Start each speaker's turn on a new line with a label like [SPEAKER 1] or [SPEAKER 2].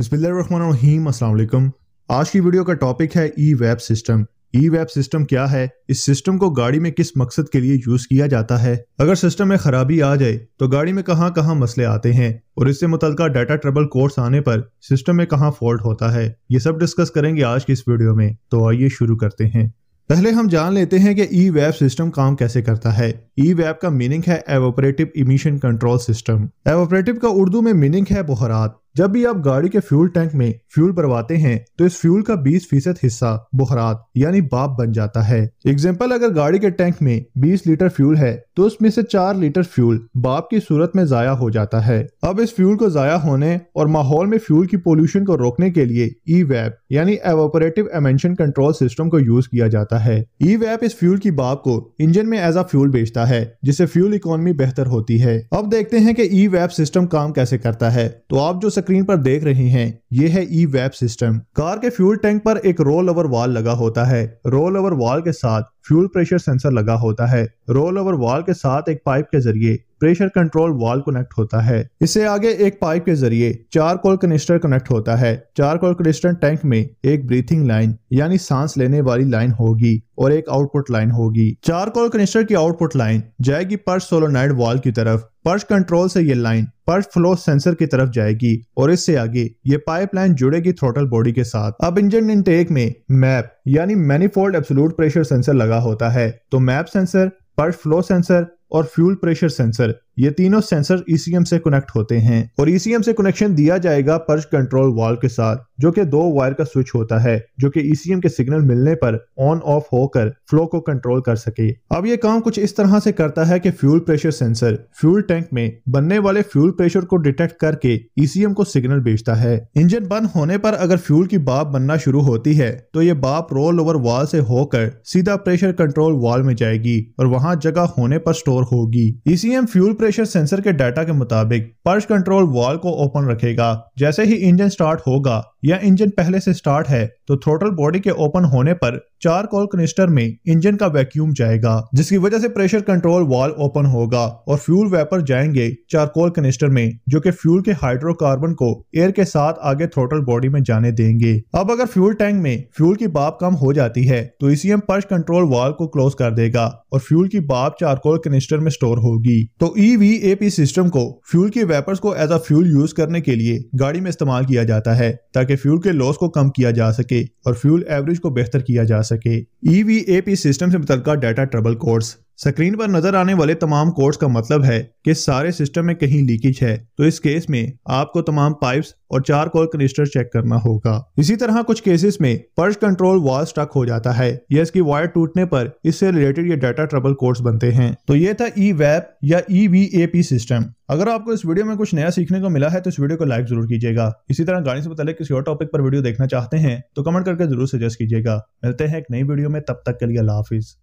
[SPEAKER 1] बसमिलकुम आज की वीडियो का टॉपिक है E web system E web system क्या है इस सिस्टम को गाड़ी में किस मकसद के लिए यूज किया जाता है अगर सिस्टम में खराबी आ जाए तो गाड़ी में कहाँ कहाँ मसले आते हैं और इससे मुतल डाटा ट्रबल कोर्स आने पर सिस्टम में कहाँ फॉल्ट होता है ये सब डिस्कस करेंगे आज की इस वीडियो में तो आइए शुरू करते हैं पहले हम जान लेते हैं कि ई वेब सिस्टम काम कैसे करता है ई वेब का मीनिंग है evaporative emission control system evaporative का उर्दू में मीनिंग है बहरात जब भी आप गाड़ी के फ्यूल टैंक में फ्यूल भरवाते हैं तो इस फ्यूल का 20 फीसद हिस्सा बुखरात यानी बाप बन जाता है एग्जाम्पल अगर गाड़ी के टैंक में 20 लीटर फ्यूल है तो उसमें से 4 लीटर फ्यूल बाप की सूरत में जाया हो जाता है अब इस फ्यूल को जाया होने और माहौल में फ्यूल की पोल्यूशन को रोकने के लिए ई वैप यानी एवोपरेटिव एमेंशन कंट्रोल सिस्टम को यूज किया जाता है ई वैप इस फ्यूल की बाप को इंजन में एज अ फ्यूल बेचता है जिससे फ्यूल इकोनॉमी बेहतर होती है अब देखते हैं की ई वैप सिस्टम काम कैसे करता है तो आप जो स्क्रीन पर देख रहे हैं ये है ई वेब सिस्टम कार के फ्यूल टैंक पर एक रोल ओवर वाल लगा होता है रोल ओवर वाल के साथ फ्यूल प्रेशर सेंसर लगा होता है रोल ओवर वाल के साथ एक पाइप के जरिए प्रेशर कंट्रोल वाल कनेक्ट होता है इससे आगे एक पाइप के जरिए चार कोल कनिस्टर कनेक्ट होता है चार कोल कनिस्टर टैंक में एक ब्रीथिंग लाइन यानी सांस लेने वाली लाइन होगी और एक आउटपुट लाइन होगी चार कोल कनिस्टर की आउटपुट लाइन जाएगी पर्स सोलोनाइड वाल की तरफ पर्स कंट्रोल से ये लाइन पर्स फ्लो सेंसर की तरफ जाएगी और इससे आगे ये लाइन जुड़ेगी थ्रोटल बॉडी के साथ अब इंजन इनटेक में मैप यानी मैनिफोल्ड एब्सोलूट प्रेशर सेंसर लगा लगा होता है तो MAP sensor purge flow sensor और फ्यूल प्रेशर सेंसर ये तीनों सेंसर ईसीएम e से कनेक्ट होते हैं और ईसीएम e से कनेक्शन दिया जाएगा पर्च कंट्रोल वाल के साथ जो कि दो वायर का स्विच होता है जो कि ईसीएम e के सिग्नल मिलने पर ऑन ऑफ होकर फ्लो को कंट्रोल कर सके अब ये काम कुछ इस तरह से करता है कि fuel pressure sensor fuel tank में बनने वाले फ्यूल प्रेशर को डिटेक्ट करके ईसीएम को सिग्नल भेजता है इंजन बंद होने पर अगर फ्यूल की बाप बनना शुरू होती है तो ये बाप रोल ओवर वाल से होकर सीधा प्रेशर कंट्रोल वाल में जाएगी और वहाँ जगह होने पर स्टोर स्टोर होगी ईसीएम फ्यूल प्रेशर सेंसर के डाटा के मुताबिक पर्श कंट्रोल वॉल को ओपन रखेगा जैसे ही इंजन स्टार्ट होगा या इंजन पहले से स्टार्ट है तो थ्रोटल बॉडी के ओपन होने पर चार कोल कनिस्टर में इंजन का वैक्यूम जाएगा जिसकी वजह से प्रेशर कंट्रोल वाल ओपन होगा और फ्यूल वेपर जाएंगे चार कोल कनिस्टर में जो कि फ्यूल के हाइड्रोकार्बन को एयर के साथ आगे थ्रोटल बॉडी में जाने देंगे अब अगर फ्यूल टैंक में फ्यूल की बाप कम हो जाती है तो इसी एम पर्श कंट्रोल वाल को क्लोज कर देगा और फ्यूल की बाप कोल कनिस्टर में स्टोर होगी तो ई e सिस्टम को फ्यूल के वेपर्स को एज अ फ्यूल यूज करने के लिए गाड़ी में इस्तेमाल किया जाता है ताकि फ्यूल के लॉस को कम किया जा सके और फ्यूल एवरेज को बेहतर किया जा सके ईवीएपी e सिस्टम से मुतल डाटा ट्रबल कोर्स स्क्रीन पर नजर आने वाले तमाम कोड्स का मतलब है कि सारे सिस्टम में कहीं लीकेज है तो इस केस में आपको तमाम पाइप्स और चार कोल कनिस्टर चेक करना होगा इसी तरह कुछ केसेस में पर्स कंट्रोल वॉल स्टक हो जाता है या इसकी वायर टूटने पर इससे रिलेटेड ये डाटा ट्रबल कोर्स बनते हैं तो ये था ई वेब या E V A P system अगर आपको इस वीडियो में कुछ नया सीखने को मिला है तो इस वीडियो को लाइक जरूर कीजिएगा इसी तरह गाड़ी से मतलब किसी और टॉपिक पर वीडियो देखना चाहते हैं तो कमेंट करके जरूर सजेस्ट कीजिएगा मिलते हैं एक नई वीडियो में तब तक के लिए अल्लाह हाफिज़